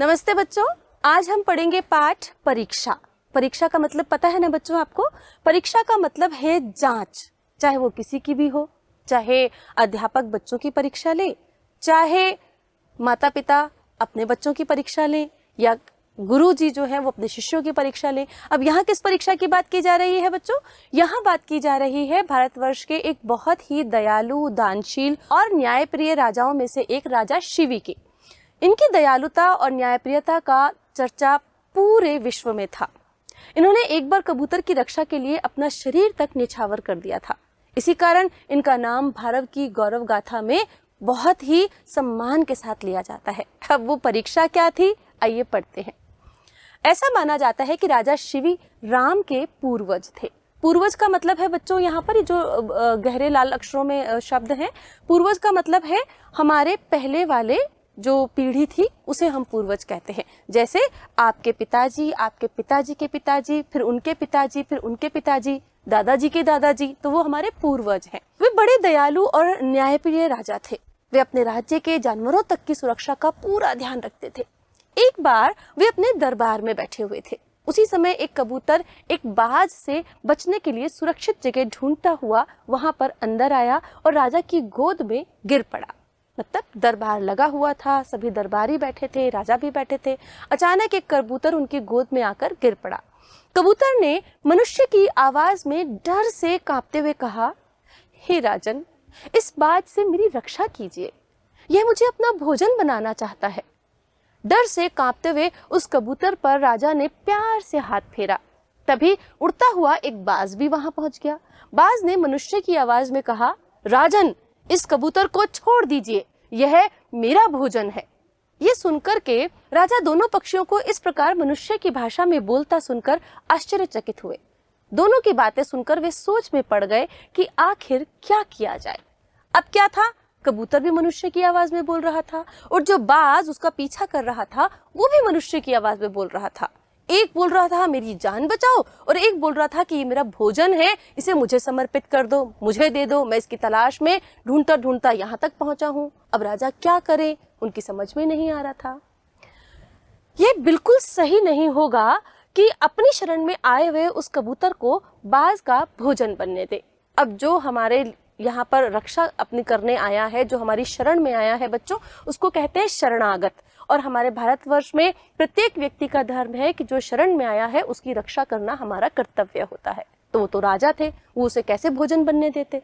नमस्ते बच्चों आज हम पढ़ेंगे पाठ परीक्षा परीक्षा का मतलब पता है ना बच्चों आपको परीक्षा का मतलब है जांच चाहे वो किसी की भी हो चाहे अध्यापक बच्चों की परीक्षा ले चाहे माता पिता अपने बच्चों की परीक्षा लें या गुरु जी जो है वो अपने शिष्यों की परीक्षा लें अब यहाँ किस परीक्षा की बात की जा रही है बच्चों यहाँ बात की जा रही है भारतवर्ष के एक बहुत ही दयालु दानशील और न्यायप्रिय राजाओं में से एक राजा शिवी की इनकी दयालुता और न्यायप्रियता का चर्चा पूरे विश्व में था इन्होंने एक बार कबूतर की रक्षा के लिए अपना शरीर तक निछावर कर दिया था इसी कारण इनका नाम भारत की गौरव गाथा में बहुत ही सम्मान के साथ लिया जाता है अब वो परीक्षा क्या थी आइए पढ़ते हैं ऐसा माना जाता है कि राजा शिवी राम के पूर्वज थे पूर्वज का मतलब है बच्चों यहाँ पर जो गहरे लाल अक्षरों में शब्द हैं पूर्वज का मतलब है हमारे पहले वाले जो पीढ़ी थी उसे हम पूर्वज कहते हैं जैसे आपके पिताजी आपके पिताजी के पिताजी फिर उनके पिताजी फिर उनके पिताजी दादाजी के दादाजी तो वो हमारे पूर्वज हैं वे बड़े दयालु और न्यायप्रिय राजा थे वे अपने राज्य के जानवरों तक की सुरक्षा का पूरा ध्यान रखते थे एक बार वे अपने दरबार में बैठे हुए थे उसी समय एक कबूतर एक बाज से बचने के लिए सुरक्षित जगह ढूंढता हुआ वहां पर अंदर आया और राजा की गोद में गिर पड़ा मतलब दरबार लगा हुआ था सभी दरबारी बैठे थे राजा भी बैठे थे अचानक एक कबूतर उनकी गोद में आकर गिर पड़ा कबूतर ने मनुष्य की आवाज में डर से कांपते हुए कहा हे राजन इस बात से मेरी रक्षा कीजिए यह मुझे अपना भोजन बनाना चाहता है डर से कांपते हुए उस कबूतर पर राजा ने प्यार से हाथ फेरा तभी उड़ता हुआ एक बाज भी वहां पहुंच गया बाज ने मनुष्य की आवाज में कहा राजन इस कबूतर को छोड़ दीजिए यह मेरा भोजन है ये सुनकर के राजा दोनों पक्षियों को इस प्रकार मनुष्य की भाषा में बोलता सुनकर आश्चर्यचकित हुए दोनों की बातें सुनकर वे सोच में पड़ गए कि आखिर क्या किया जाए अब क्या था कबूतर भी मनुष्य की आवाज में बोल रहा था और जो बाज उसका पीछा कर रहा था वो भी मनुष्य की आवाज में बोल रहा था एक बोल रहा था मेरी जान बचाओ और एक बोल रहा था कि ये मेरा भोजन है इसे मुझे समर्पित कर दो मुझे दे दो मैं इसकी तलाश में ढूंढता ढूंढता यहां तक पहुंचा हूं अब राजा क्या करे उनकी समझ में नहीं आ रहा था ये बिल्कुल सही नहीं होगा कि अपनी शरण में आए हुए उस कबूतर को बाज का भोजन बनने दे अब जो हमारे यहाँ पर रक्षा अपनी करने आया है जो हमारी शरण में आया है बच्चों उसको कहते हैं शरणागत और हमारे भारतवर्ष में प्रत्येक व्यक्ति का धर्म है कि जो शरण में आया है उसकी रक्षा करना हमारा कर्तव्य होता है तो वो तो राजा थे वो उसे कैसे भोजन बनने देते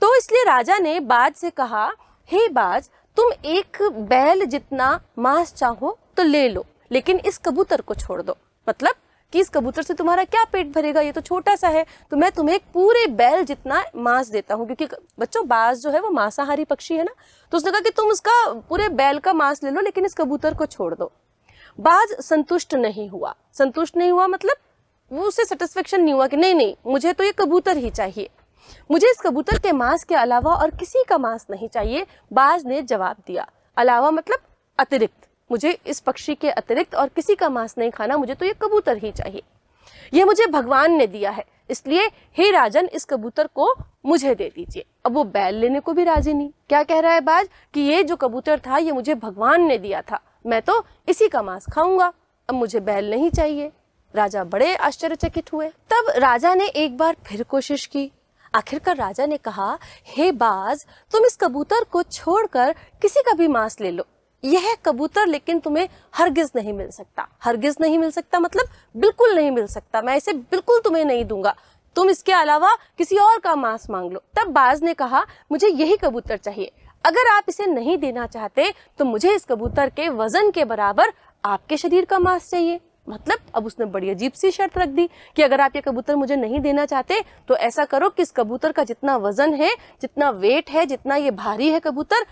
तो इसलिए राजा ने बाज से कहा हे बाज तुम एक बैल जितना मांस चाहो तो ले लो लेकिन इस कबूतर को छोड़ दो मतलब कि इस कबूतर से तुम्हारा क्या पेट भरेगा ये तो छोटा सा है तो मैं तुम्हें एक पूरे बैल जितना मांस देता हूँ क्योंकि बच्चों बाज जो है वो मांसाहारी पक्षी है ना तो उसने कहा कि तुम उसका पूरे बैल का मांस ले लो लेकिन इस कबूतर को छोड़ दो बाज संतुष्ट नहीं हुआ संतुष्ट नहीं हुआ मतलब वो उसे सेटिस्फेक्शन नहीं हुआ कि नहीं नहीं मुझे तो ये कबूतर ही चाहिए मुझे इस कबूतर के मांस के अलावा और किसी का मांस नहीं चाहिए बाज ने जवाब दिया अलावा मतलब अतिरिक्त मुझे इस पक्षी के अतिरिक्त और किसी का मांस नहीं खाना मुझे तो ये कबूतर ही चाहिए ये मुझे भगवान ने दिया है इसलिए हे राजन इस कबूतर को मुझे दे दीजिए अब वो बैल लेने को भी राजी नहीं क्या कह रहा है बाज कि ये जो कबूतर था ये मुझे भगवान ने दिया था मैं तो इसी का मांस खाऊंगा अब मुझे बैल नहीं चाहिए राजा बड़े आश्चर्यचकित हुए तब राजा ने एक बार फिर कोशिश की आखिरकार राजा ने कहा हे बाज तुम इस कबूतर को छोड़कर किसी का भी मांस ले लो यह कबूतर लेकिन तुम्हें हरगिज नहीं मिल सकता हरगिज नहीं मिल सकता मतलब बिल्कुल नहीं मिल सकता मैं इसे बिल्कुल तुम्हें नहीं दूंगा तुम इसके अलावा किसी और का मांस मांग लो तब बाज ने कहा मुझे यही कबूतर चाहिए अगर आप इसे नहीं देना चाहते तो मुझे इस कबूतर के वजन के बराबर आपके शरीर का मांस चाहिए मतलब अब उसने बड़ी अजीब सी शर्त रख दी कि अगर आप ये कबूतर मुझे नहीं देना चाहते तो ऐसा करो कि इस कबूतर का जितना वजन है जितना वेट है जितना ये भारी है कबूतर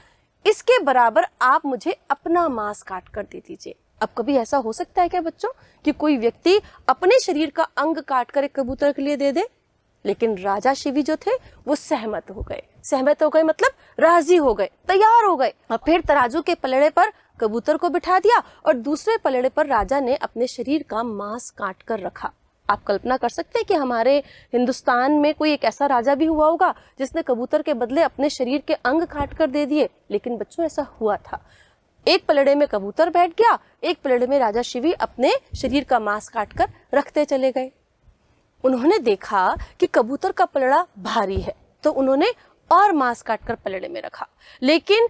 इसके बराबर आप मुझे अपना मांस काट कर दे दीजिए अब कभी ऐसा हो सकता है क्या बच्चों कि कोई व्यक्ति अपने शरीर का अंग काट कर एक कबूतर के लिए दे दे लेकिन राजा शिवी जो थे वो सहमत हो गए सहमत हो गए मतलब राजी हो गए तैयार हो गए और फिर तराजू के पलड़े पर कबूतर को बिठा दिया और दूसरे पलड़े पर राजा ने अपने शरीर का मांस काट कर रखा आप कल्पना कर सकते हैं कि हमारे हिंदुस्तान में कोई एक ऐसा राजा भी हुआ होगा जिसने कबूतर के बदले अपने शरीर के अंग काट कर दे दिए लेकिन बच्चों ऐसा हुआ था एक पलड़े में कबूतर बैठ गया एक पलड़े में राजा शिवी अपने शरीर का मांस काट कर रखते चले गए उन्होंने देखा कि कबूतर का पलड़ा भारी है तो उन्होंने और मांस काट कर पलड़े में रखा लेकिन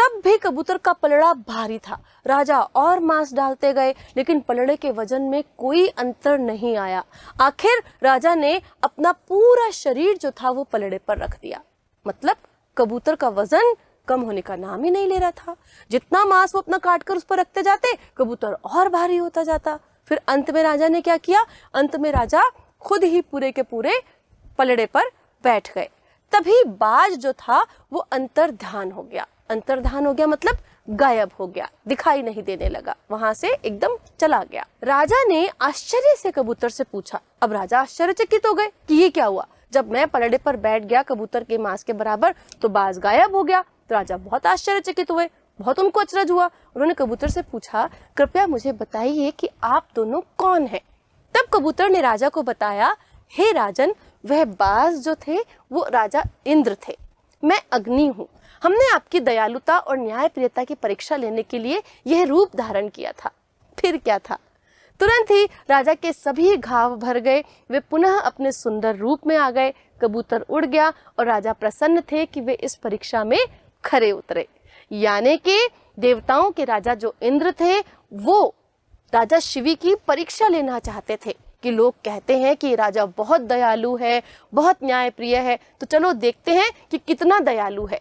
तब भी कबूतर का पलड़ा भारी था राजा और मांस डालते गए लेकिन पलड़े के वजन में कोई अंतर नहीं आया आखिर राजा ने अपना पूरा शरीर जो था वो पलड़े पर रख दिया मतलब कबूतर का वजन कम होने का नाम ही नहीं ले रहा था जितना मांस वो अपना काटकर उस पर रखते जाते कबूतर और भारी होता जाता फिर अंत में राजा ने क्या किया अंत में राजा खुद ही पूरे के पूरे पलड़े पर बैठ गए तभी बाज जो था वो अंतर ध्यान हो गया अंतर्धान हो गया मतलब गायब हो गया दिखाई नहीं देने लगा वहां से एकदम चला गया राजा ने आश्चर्य से कबूतर से पूछा अब राजा आश्चर्यचकित हो गए कि ये क्या हुआ जब मैं पलड़े पर बैठ गया कबूतर के मांस के बराबर तो बाज गायब हो गया तो राजा बहुत आश्चर्यचकित हुए बहुत उनको अचरज हुआ उन्होंने कबूतर से पूछा कृपया मुझे बताइए कि आप दोनों कौन हैं तब कबूतर ने राजा को बताया हे राजन वह बाज जो थे वो राजा इंद्र थे मैं अग्नि हूँ हमने आपकी दयालुता और न्यायप्रियता की परीक्षा लेने के लिए यह रूप धारण किया था फिर क्या था तुरंत ही राजा के सभी घाव भर गए वे पुनः अपने सुंदर रूप में आ गए कबूतर उड़ गया और राजा प्रसन्न थे कि वे इस परीक्षा में खरे उतरे यानी कि देवताओं के राजा जो इंद्र थे वो राजा शिवी की परीक्षा लेना चाहते थे कि लोग कहते हैं कि राजा बहुत दयालु है बहुत न्यायप्रिय है तो चलो देखते हैं कि कितना दयालु है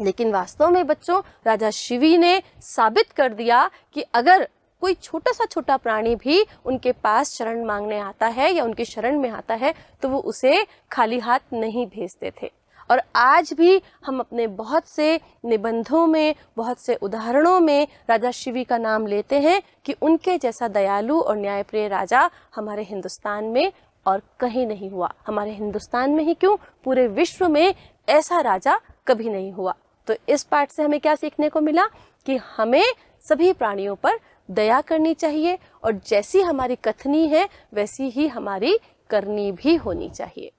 लेकिन वास्तव में बच्चों राजा शिवी ने साबित कर दिया कि अगर कोई छोटा सा छोटा प्राणी भी उनके पास शरण मांगने आता है या उनके शरण में आता है तो वो उसे खाली हाथ नहीं भेजते थे और आज भी हम अपने बहुत से निबंधों में बहुत से उदाहरणों में राजा शिवी का नाम लेते हैं कि उनके जैसा दयालु और न्यायप्रिय राजा हमारे हिंदुस्तान में और कहीं नहीं हुआ हमारे हिंदुस्तान में ही क्यों पूरे विश्व में ऐसा राजा कभी नहीं हुआ तो इस पार्ट से हमें क्या सीखने को मिला कि हमें सभी प्राणियों पर दया करनी चाहिए और जैसी हमारी कथनी है वैसी ही हमारी करनी भी होनी चाहिए